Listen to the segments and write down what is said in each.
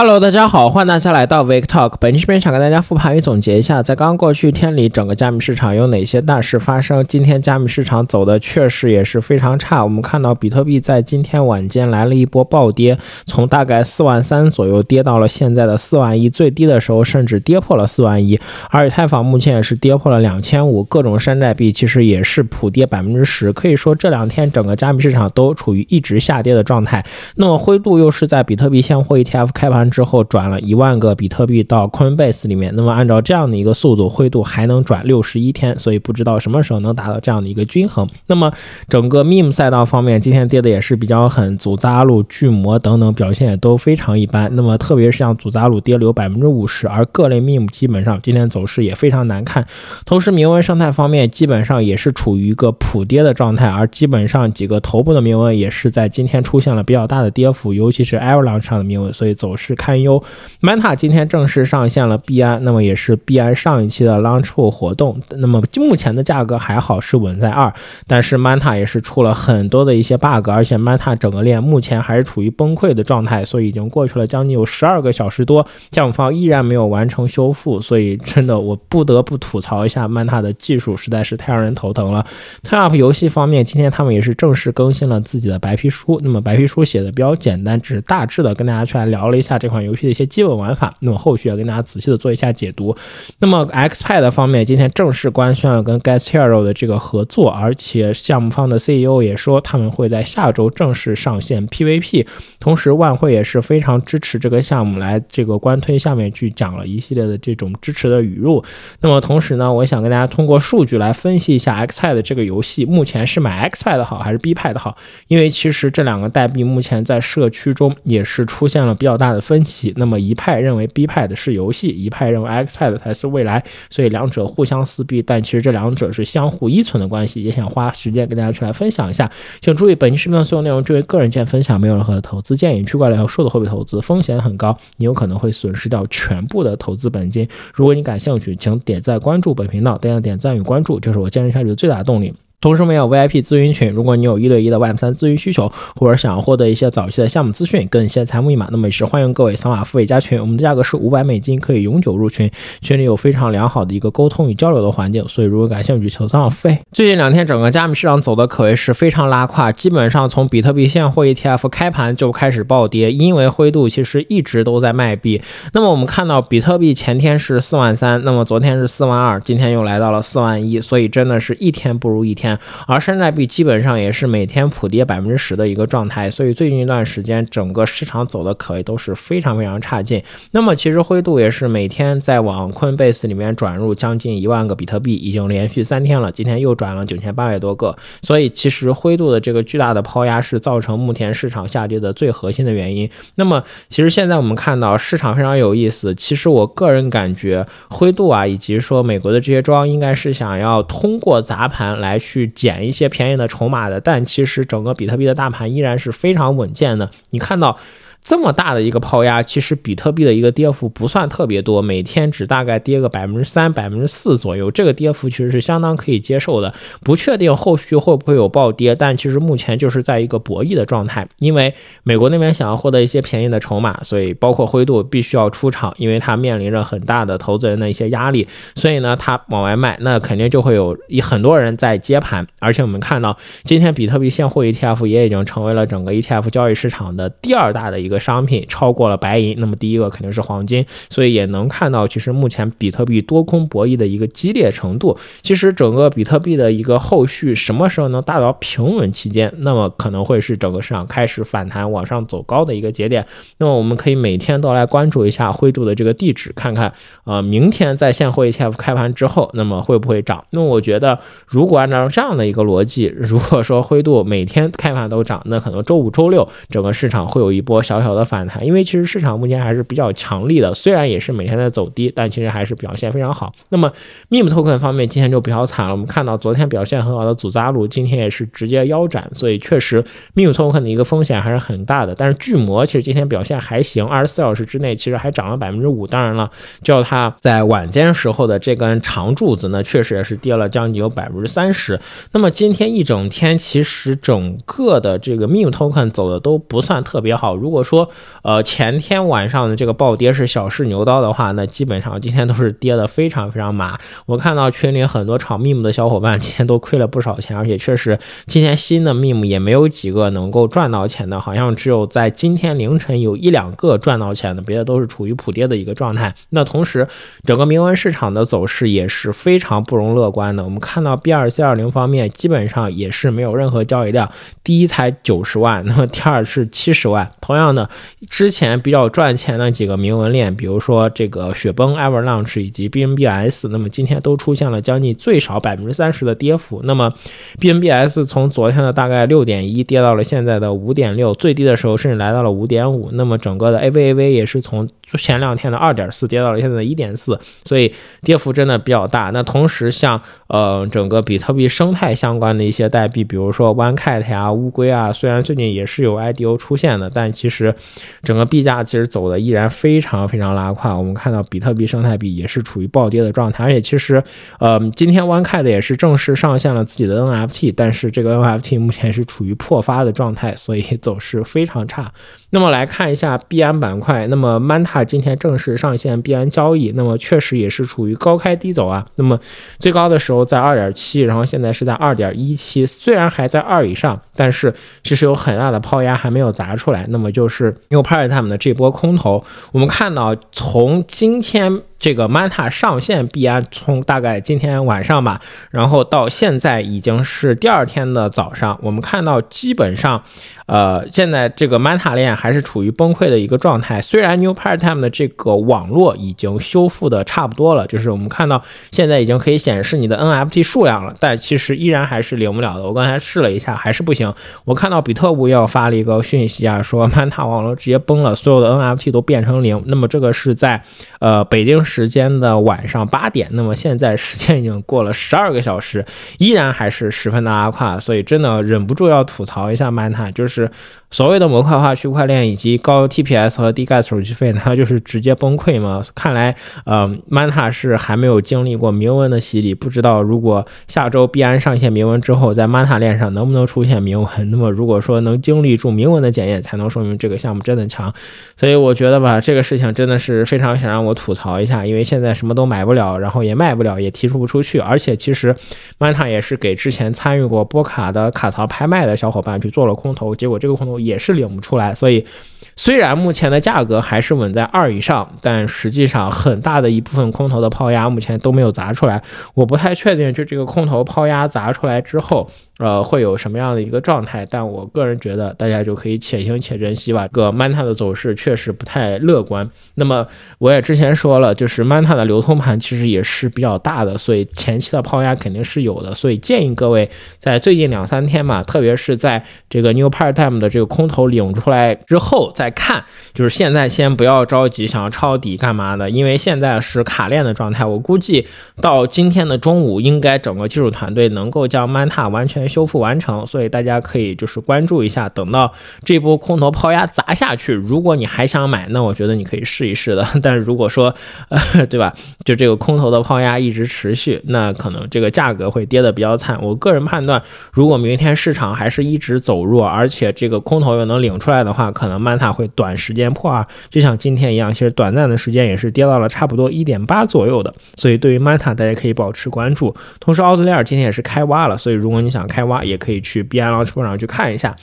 Hello，大家好，欢迎大家来到 Week Talk。本期视频想跟大家复盘与总结一下，在刚刚过去一天里，整个加密市场有哪些大事发生？今天加密市场走的确实也是非常差。我们看到比特币在今天晚间来了一波暴跌，从大概四万三左右跌到了现在的四万一，最低的时候甚至跌破了四万一。而以太坊目前也是跌破了两千五，各种山寨币其实也是普跌百分之十。可以说这两天整个加密市场都处于一直下跌的状态。那么灰度又是在比特币现货 ETF 开盘。之后转了一万个比特币到 Coinbase 里面，那么按照这样的一个速度，灰度还能转六十一天，所以不知道什么时候能达到这样的一个均衡。那么整个 Meme 赛道方面，今天跌的也是比较狠，祖扎鲁、巨魔等等表现也都非常一般。那么特别是像祖扎鲁跌了百分之五十，而各类 Meme 基本上今天走势也非常难看。同时铭文生态方面，基本上也是处于一个普跌的状态，而基本上几个头部的铭文也是在今天出现了比较大的跌幅，尤其是 a r l a n 上的铭文，所以走势。堪忧，Manta 今天正式上线了币安，那么也是币安上一期的 l a u n c h r o o 活动。那么目前的价格还好是稳在二，但是 Manta 也是出了很多的一些 bug，而且 Manta 整个链目前还是处于崩溃的状态，所以已经过去了将近有十二个小时多，项目方依然没有完成修复，所以真的我不得不吐槽一下 Manta 的技术实在是太让人头疼了。t u p 游戏方面，今天他们也是正式更新了自己的白皮书，那么白皮书写的比较简单，只是大致的跟大家去来聊了一下这。这款游戏的一些基本玩法，那么后续要跟大家仔细的做一下解读。那么 X p a d 方面，今天正式官宣了跟 g a s h e r o 的这个合作，而且项目方的 CEO 也说他们会在下周正式上线 PVP。同时，万会也是非常支持这个项目，来这个官推下面去讲了一系列的这种支持的语录。那么同时呢，我想跟大家通过数据来分析一下 X p a 的这个游戏，目前是买 X p a d 好还是 B p a d 好？因为其实这两个代币目前在社区中也是出现了比较大的分。分歧，那么一派认为 B 派的是游戏，一派认为 X 派的才是未来，所以两者互相撕逼。但其实这两者是相互依存的关系，也想花时间跟大家去来分享一下。请注意，本期视频的所有内容均为个人见分享，没有任何的投资建议。区块链要数的货币投资风险很高，你有可能会损失掉全部的投资本金。如果你感兴趣，请点赞关注本频道。大家点赞与关注就是我坚持下去的最大动力。同时我们有 VIP 资询群，如果你有一对一的 Web 三咨询需求，或者想要获得一些早期的项目资讯、跟一些财务密码，那么也是欢迎各位扫码付费加群。我们的价格是五百美金，可以永久入群。群里有非常良好的一个沟通与交流的环境，所以如果感兴趣，请扫码费。最近两天整个加密市场走的可谓是非常拉胯，基本上从比特币现货 ETF 开盘就开始暴跌，因为灰度其实一直都在卖币。那么我们看到比特币前天是四万三，那么昨天是四万二，今天又来到了四万一，所以真的是一天不如一天。而山寨币基本上也是每天普跌百分之十的一个状态，所以最近一段时间整个市场走的可谓都是非常非常差劲。那么其实灰度也是每天在往 Coinbase 里面转入将近一万个比特币，已经连续三天了，今天又转了九千八百多个。所以其实灰度的这个巨大的抛压是造成目前市场下跌的最核心的原因。那么其实现在我们看到市场非常有意思，其实我个人感觉灰度啊，以及说美国的这些庄应该是想要通过砸盘来去。去捡一些便宜的筹码的，但其实整个比特币的大盘依然是非常稳健的。你看到。这么大的一个抛压，其实比特币的一个跌幅不算特别多，每天只大概跌个百分之三、百分之四左右，这个跌幅其实是相当可以接受的。不确定后续会不会有暴跌，但其实目前就是在一个博弈的状态，因为美国那边想要获得一些便宜的筹码，所以包括灰度必须要出场，因为它面临着很大的投资人的一些压力，所以呢它往外卖，那肯定就会有一很多人在接盘。而且我们看到今天比特币现货 ETF 也已经成为了整个 ETF 交易市场的第二大的一个。商品超过了白银，那么第一个肯定是黄金，所以也能看到，其实目前比特币多空博弈的一个激烈程度。其实整个比特币的一个后续什么时候能达到平稳期间，那么可能会是整个市场开始反弹往上走高的一个节点。那么我们可以每天都来关注一下灰度的这个地址，看看呃明天在现货 ETF 开盘之后，那么会不会涨？那我觉得如果按照这样的一个逻辑，如果说灰度每天开盘都涨，那可能周五、周六整个市场会有一波小。小小的反弹，因为其实市场目前还是比较强力的，虽然也是每天在走低，但其实还是表现非常好。那么 meme token 方面，今天就比较惨了。我们看到昨天表现很好的祖扎鲁，今天也是直接腰斩，所以确实 meme token 的一个风险还是很大的。但是巨魔其实今天表现还行，二十四小时之内其实还涨了百分之五。当然了，叫它在晚间时候的这根长柱子呢，确实也是跌了将近有百分之三十。那么今天一整天，其实整个的这个 meme token 走的都不算特别好。如果说，呃，前天晚上的这个暴跌是小试牛刀的话，那基本上今天都是跌的非常非常满。我看到群里很多炒 meme 的小伙伴今天都亏了不少钱，而且确实今天新的 meme 也没有几个能够赚到钱的，好像只有在今天凌晨有一两个赚到钱的，别的都是处于普跌的一个状态。那同时，整个铭文市场的走势也是非常不容乐观的。我们看到 B 二 C 二零方面基本上也是没有任何交易量，第一才九十万，那么第二是七十万，同样的。那之前比较赚钱的几个铭文链，比如说这个雪崩 Ever Launch 以及 BNB S，那么今天都出现了将近最少百分之三十的跌幅。那么 BNB S 从昨天的大概六点一跌到了现在的五点六，最低的时候甚至来到了五点五。那么整个的 AVAV 也是从前两天的二点四跌到了现在的一点四，所以跌幅真的比较大。那同时像呃整个比特币生态相关的一些代币，比如说 One Cat 啊、乌龟啊，虽然最近也是有 IDO 出现的，但其实。整个币价其实走的依然非常非常拉胯，我们看到比特币生态币也是处于暴跌的状态，而且其实，呃，今天 o n e c a t 也是正式上线了自己的 NFT，但是这个 NFT 目前是处于破发的状态，所以走势非常差。那么来看一下币安板块，那么 Manta 今天正式上线币安交易，那么确实也是处于高开低走啊，那么最高的时候在二点七，然后现在是在二点一七，虽然还在二以上，但是其实有很大的抛压还没有砸出来，那么就是 New p a r a i g m 的这波空头，我们看到从今天。这个 Meta 上线币安从大概今天晚上吧，然后到现在已经是第二天的早上，我们看到基本上，呃，现在这个 Meta 链还是处于崩溃的一个状态。虽然 New Partime 的这个网络已经修复的差不多了，就是我们看到现在已经可以显示你的 NFT 数量了，但其实依然还是领不了的。我刚才试了一下，还是不行。我看到比特屋要发了一个讯息啊，说 Meta 网络直接崩了，所有的 NFT 都变成零。那么这个是在呃北京。时间的晚上八点，那么现在时间已经过了十二个小时，依然还是十分的拉胯，所以真的忍不住要吐槽一下 Manta，就是所谓的模块化区块链以及高 TPS 和低 gas 手续费，它就是直接崩溃嘛？看来，呃，Manta 是还没有经历过铭文的洗礼，不知道如果下周必然上线铭文之后，在 Manta 链上能不能出现铭文？那么如果说能经历住铭文的检验，才能说明这个项目真的强。所以我觉得吧，这个事情真的是非常想让我吐槽一下。因为现在什么都买不了，然后也卖不了，也提出不出去。而且其实，曼塔也是给之前参与过波卡的卡槽拍卖的小伙伴去做了空投，结果这个空投也是领不出来。所以，虽然目前的价格还是稳在二以上，但实际上很大的一部分空投的抛压目前都没有砸出来。我不太确定，就这个空投抛压砸出来之后。呃，会有什么样的一个状态？但我个人觉得，大家就可以且行且珍惜吧。这个 Manta 的走势确实不太乐观。那么我也之前说了，就是 Manta 的流通盘其实也是比较大的，所以前期的抛压肯定是有的。所以建议各位在最近两三天嘛，特别是在这个 New p a r a d i g m 的这个空头领出来之后再看。就是现在先不要着急想要抄底干嘛呢？因为现在是卡链的状态。我估计到今天的中午，应该整个技术团队能够将 Manta 完全。修复完成，所以大家可以就是关注一下，等到这波空头抛压砸下去，如果你还想买，那我觉得你可以试一试的。但如果说，呃，对吧，就这个空头的抛压一直持续，那可能这个价格会跌得比较惨。我个人判断，如果明天市场还是一直走弱，而且这个空头又能领出来的话，可能 m a t a 会短时间破二，就像今天一样，其实短暂的时间也是跌到了差不多一点八左右的。所以对于 m a t a 大家可以保持关注，同时奥特莱尔今天也是开挖了，所以如果你想开。开挖也可以去 B I Launcher 上去看一下。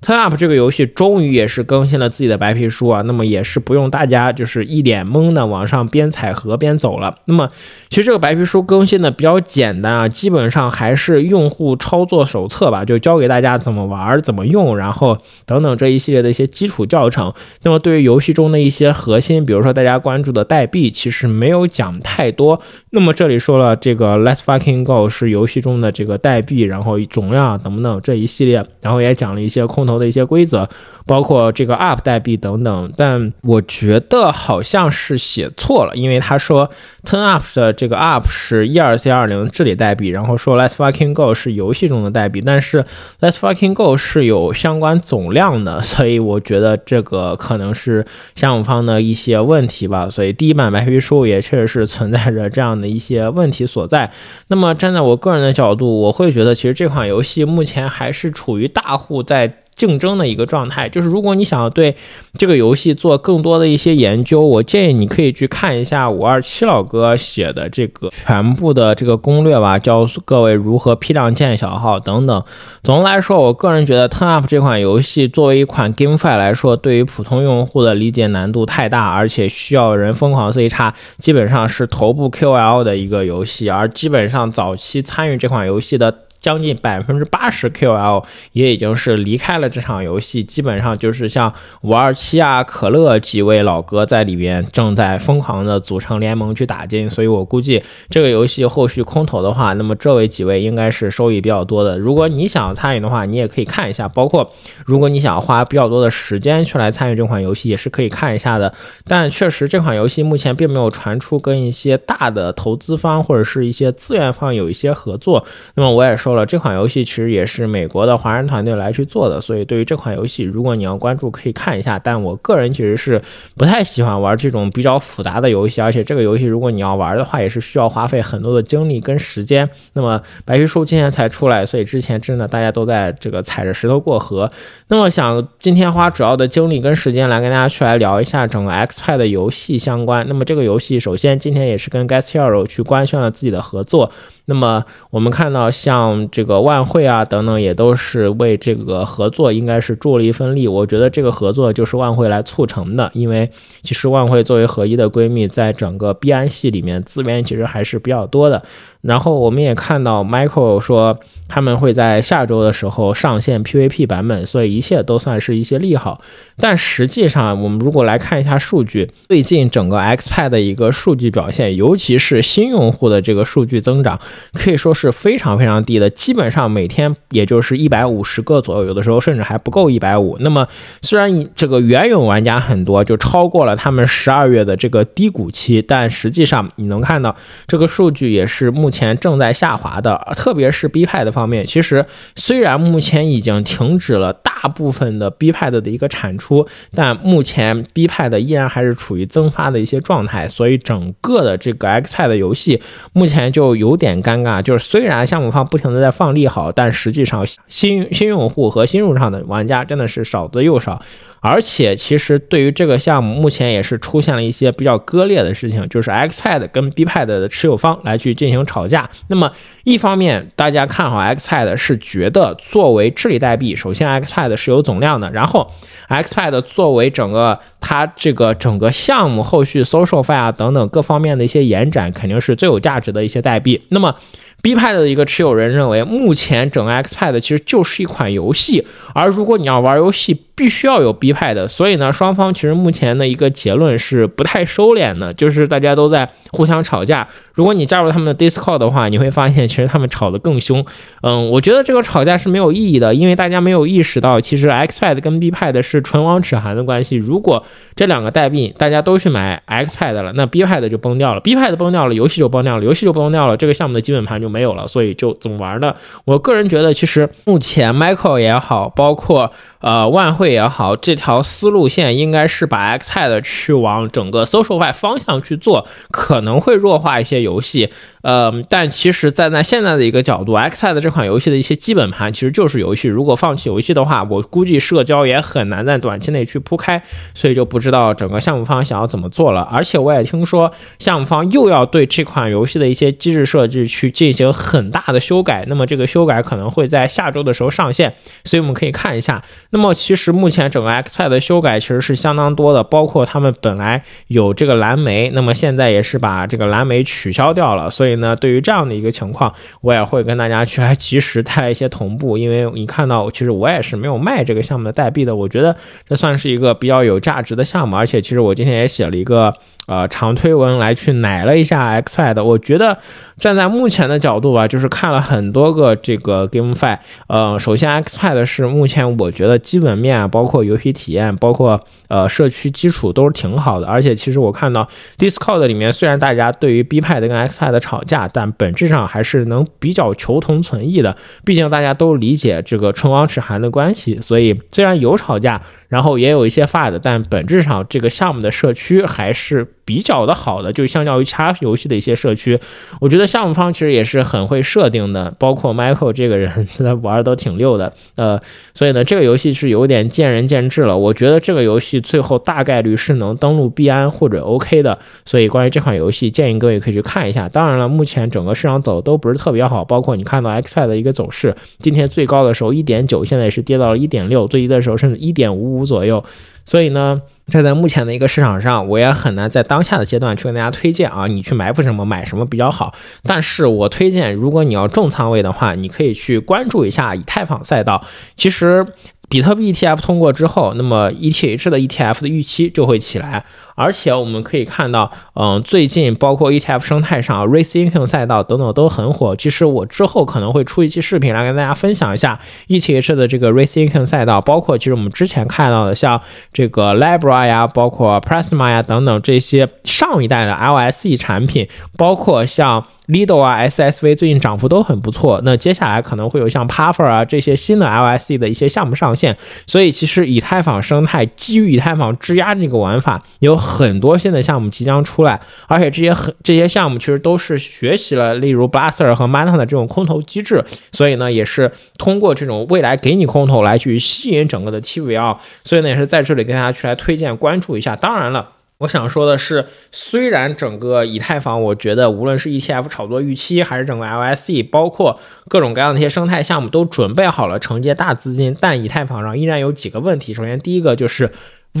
Turn Up 这个游戏终于也是更新了自己的白皮书啊，那么也是不用大家就是一脸懵的往上边踩河边走了。那么其实这个白皮书更新的比较简单啊，基本上还是用户操作手册吧，就教给大家怎么玩、怎么用，然后等等这一系列的一些基础教程。那么对于游戏中的一些核心，比如说大家关注的代币，其实没有讲太多。那么这里说了，这个 Let's Fucking Go 是游戏中的这个代币，然后总量啊等等这一系列，然后也讲了一些空投的一些规则。包括这个 UP 代币等等，但我觉得好像是写错了，因为他说 Turn Up 的这个 UP 是一、二、c 二零治理代币，然后说 Let's Fucking Go 是游戏中的代币，但是 Let's Fucking Go 是有相关总量的，所以我觉得这个可能是项目方的一些问题吧。所以第一版白皮书也确实是存在着这样的一些问题所在。那么站在我个人的角度，我会觉得其实这款游戏目前还是处于大户在。竞争的一个状态，就是如果你想要对这个游戏做更多的一些研究，我建议你可以去看一下五二七老哥写的这个全部的这个攻略吧，教各位如何批量建小号等等。总的来说，我个人觉得《Turn Up》这款游戏作为一款 GameFi 来说，对于普通用户的理解难度太大，而且需要人疯狂 C 叉，基本上是头部 QL 的一个游戏，而基本上早期参与这款游戏的。将近百分之八十 QL 也已经是离开了这场游戏，基本上就是像五二七啊、可乐几位老哥在里边正在疯狂的组成联盟去打金，所以我估计这个游戏后续空投的话，那么这位几位应该是收益比较多的。如果你想参与的话，你也可以看一下，包括如果你想花比较多的时间去来参与这款游戏，也是可以看一下的。但确实，这款游戏目前并没有传出跟一些大的投资方或者是一些资源方有一些合作，那么我也说。了这款游戏其实也是美国的华人团队来去做的，所以对于这款游戏，如果你要关注，可以看一下。但我个人其实是不太喜欢玩这种比较复杂的游戏，而且这个游戏如果你要玩的话，也是需要花费很多的精力跟时间。那么白皮书今天才出来，所以之前真的大家都在这个踩着石头过河。那么想今天花主要的精力跟时间来跟大家去来聊一下整个 X 派的游戏相关。那么这个游戏首先今天也是跟 Gestaro 去官宣了自己的合作。那么我们看到，像这个万汇啊等等，也都是为这个合作应该是助了一份力。我觉得这个合作就是万汇来促成的，因为其实万汇作为合一的闺蜜，在整个币安系里面资源其实还是比较多的。然后我们也看到 Michael 说他们会在下周的时候上线 PVP 版本，所以一切都算是一些利好。但实际上，我们如果来看一下数据，最近整个 X p d 的一个数据表现，尤其是新用户的这个数据增长，可以说是非常非常低的，基本上每天也就是一百五十个左右，有的时候甚至还不够一百五。那么虽然这个原有玩家很多，就超过了他们十二月的这个低谷期，但实际上你能看到这个数据也是目。前正在下滑的，特别是 B pad 的方面。其实虽然目前已经停止了大部分的 B pad 的一个产出，但目前 B pad 依然还是处于增发的一些状态。所以整个的这个 X pad 游戏目前就有点尴尬，就是虽然项目方不停的在放利好，但实际上新新用户和新入场的玩家真的是少之又少。而且，其实对于这个项目，目前也是出现了一些比较割裂的事情，就是 Xpad 跟 Bpad 的持有方来去进行吵架。那么，一方面大家看好 Xpad 是觉得作为治理代币，首先 Xpad 是有总量的，然后 Xpad 作为整个它这个整个项目后续收售费啊等等各方面的一些延展，肯定是最有价值的一些代币。那么 Bpad 的一个持有人认为，目前整个 Xpad 其实就是一款游戏，而如果你要玩游戏。必须要有 B 派的，所以呢，双方其实目前的一个结论是不太收敛的，就是大家都在互相吵架。如果你加入他们的 Discord 的话，你会发现 其实他们吵得更凶。嗯，我觉得这个吵架是没有意义的，因为大家没有意识到，其实 X p a 的跟 B p a 的是唇亡齿寒的关系。如果这两个代币大家都去买 X p a 的了，那 B p a 的就崩掉了。B p a 的崩掉了，游戏就崩掉了，游戏就崩掉了，这个项目的基本盘就没有了，所以就怎么玩呢？我个人觉得，其实目前 Michael 也好，包括呃万会。也好，这条思路线应该是把 XI 的去往整个 social 化方向去做，可能会弱化一些游戏。呃，但其实站在现在的一个角度，XAI 的这款游戏的一些基本盘其实就是游戏。如果放弃游戏的话，我估计社交也很难在短期内去铺开，所以就不知道整个项目方想要怎么做了。而且我也听说项目方又要对这款游戏的一些机制设计去进行很大的修改，那么这个修改可能会在下周的时候上线，所以我们可以看一下。那么其实目前整个 XAI 的修改其实是相当多的，包括他们本来有这个蓝莓，那么现在也是把这个蓝莓取消掉了，所以。那对于这样的一个情况，我也会跟大家去来及时带一些同步，因为你看到，其实我也是没有卖这个项目的代币的。我觉得这算是一个比较有价值的项目，而且其实我今天也写了一个呃长推文来去奶了一下 X a 的。我觉得站在目前的角度吧，就是看了很多个这个 GameFi，呃，首先 X a 的是目前我觉得基本面，包括游戏体验，包括呃社区基础都是挺好的。而且其实我看到 Discord 里面，虽然大家对于 B 派的跟 X 派的炒。架，但本质上还是能比较求同存异的，毕竟大家都理解这个“唇亡齿寒”的关系，所以虽然有吵架。然后也有一些 fad，但本质上这个项目的社区还是比较的好的，就相较于其他游戏的一些社区，我觉得项目方其实也是很会设定的，包括 Michael 这个人，他玩的都挺溜的，呃，所以呢，这个游戏是有点见仁见智了。我觉得这个游戏最后大概率是能登陆 B 安或者 OK 的，所以关于这款游戏，建议各位可以去看一下。当然了，目前整个市场走的都不是特别好，包括你看到 XPE 的一个走势，今天最高的时候一点九，现在也是跌到了一点六，最低的时候甚至一点五五。左右，所以呢，这在目前的一个市场上，我也很难在当下的阶段去跟大家推荐啊，你去埋伏什么，买什么比较好。但是我推荐，如果你要重仓位的话，你可以去关注一下以太坊赛道。其实，比特币 ETF 通过之后，那么 ETH 的 ETF 的预期就会起来。而且我们可以看到，嗯，最近包括 ETF 生态上 r a c e i n c o m e 赛道等等都很火。其实我之后可能会出一期视频来跟大家分享一下 ETH 的这个 r a c e i n c o m e 赛道，包括其实我们之前看到的像这个 Libra 呀，包括 Presma 呀等等这些上一代的 LSE 产品，包括像 Lido 啊、SSV 最近涨幅都很不错。那接下来可能会有像 Parfer 啊这些新的 LSE 的一些项目上线。所以其实以太坊生态基于以太坊质押这个玩法有。很多新的项目即将出来，而且这些很这些项目其实都是学习了，例如 Blaster 和 m a n t a 的这种空投机制，所以呢，也是通过这种未来给你空投来去吸引整个的 TVL，所以呢，也是在这里跟大家去来推荐关注一下。当然了，我想说的是，虽然整个以太坊，我觉得无论是 ETF 炒作预期，还是整个 l s e 包括各种各样的一些生态项目都准备好了承接大资金，但以太坊上依然有几个问题。首先，第一个就是。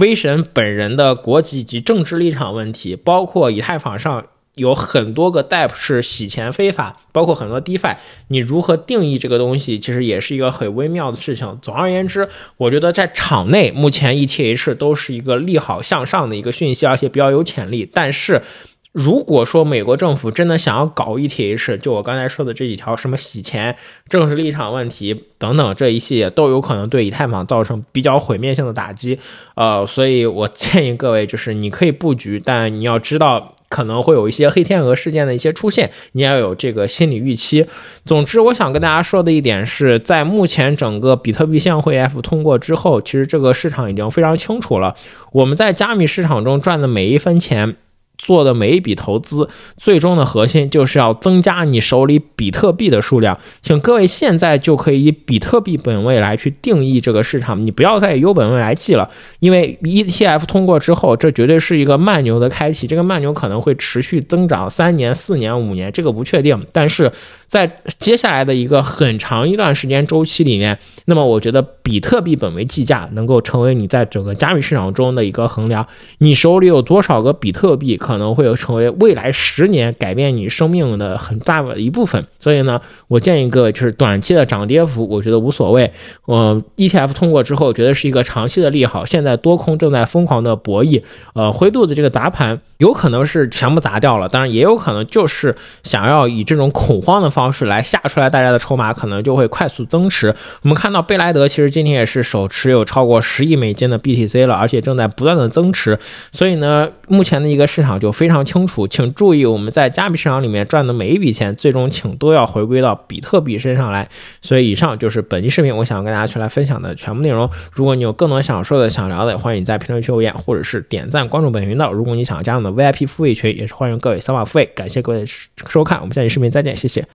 威神本人的国籍及政治立场问题，包括以太坊上有很多个 d a p 是洗钱非法，包括很多 DeFi，你如何定义这个东西，其实也是一个很微妙的事情。总而言之，我觉得在场内目前 ETH 都是一个利好向上的一个讯息，而且比较有潜力。但是，如果说美国政府真的想要搞 ETH，就我刚才说的这几条，什么洗钱、政治立场问题等等，这一系列都有可能对以太坊造成比较毁灭性的打击。呃，所以我建议各位，就是你可以布局，但你要知道可能会有一些黑天鹅事件的一些出现，你要有这个心理预期。总之，我想跟大家说的一点是，在目前整个比特币向会 F 通过之后，其实这个市场已经非常清楚了，我们在加密市场中赚的每一分钱。做的每一笔投资，最终的核心就是要增加你手里比特币的数量。请各位现在就可以以比特币本位来去定义这个市场，你不要再以优本位来记了。因为 ETF 通过之后，这绝对是一个慢牛的开启，这个慢牛可能会持续增长三年、四年、五年，这个不确定，但是。在接下来的一个很长一段时间周期里面，那么我觉得比特币本位计价能够成为你在整个加密市场中的一个衡量。你手里有多少个比特币，可能会有成为未来十年改变你生命的很大的一部分。所以呢，我建议一个就是短期的涨跌幅，我觉得无所谓。嗯，ETF 通过之后，觉得是一个长期的利好。现在多空正在疯狂的博弈，呃，灰肚子这个砸盘有可能是全部砸掉了，当然也有可能就是想要以这种恐慌的方。方式来下出来，大家的筹码可能就会快速增持。我们看到贝莱德其实今天也是手持有超过十亿美金的 BTC 了，而且正在不断的增持。所以呢，目前的一个市场就非常清楚，请注意我们在加密市场里面赚的每一笔钱，最终请都要回归到比特币身上来。所以以上就是本期视频我想跟大家去来分享的全部内容。如果你有更多想说的、想聊的，欢迎在评论区留言，或者是点赞关注本频道。如果你想加入我们的 VIP 付费群，也是欢迎各位扫码付费。感谢各位收看，我们下期视频再见，谢谢。